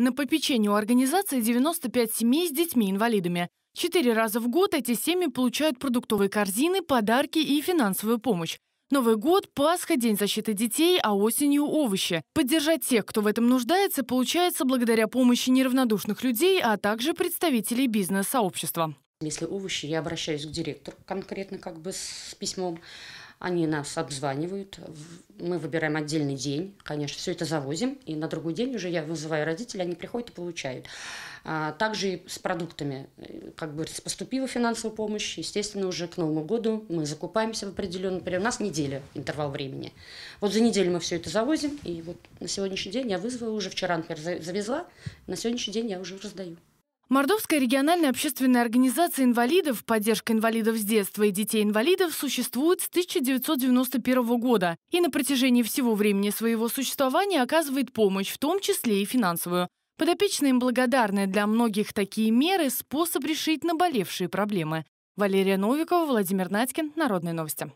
На попечение у организации 95 семей с детьми-инвалидами. Четыре раза в год эти семьи получают продуктовые корзины, подарки и финансовую помощь. Новый год, Пасха, День защиты детей, а осенью – овощи. Поддержать тех, кто в этом нуждается, получается благодаря помощи неравнодушных людей, а также представителей бизнес-сообщества. Если овощи, я обращаюсь к директору конкретно как бы с письмом. Они нас обзванивают, мы выбираем отдельный день, конечно, все это завозим, и на другой день уже я вызываю родителей, они приходят и получают. А, также и с продуктами, э, как бы поступила финансовая помощь, естественно, уже к Новому году мы закупаемся в определенный, например, у нас неделя, интервал времени. Вот за неделю мы все это завозим, и вот на сегодняшний день я вызвала уже, вчера, например, завезла, на сегодняшний день я уже раздаю. Мордовская региональная общественная организация инвалидов «Поддержка инвалидов с детства и детей-инвалидов» существует с 1991 года и на протяжении всего времени своего существования оказывает помощь, в том числе и финансовую. Подопечные им благодарны для многих такие меры – способ решить наболевшие проблемы. Валерия Новикова, Владимир Надькин, Народные новости.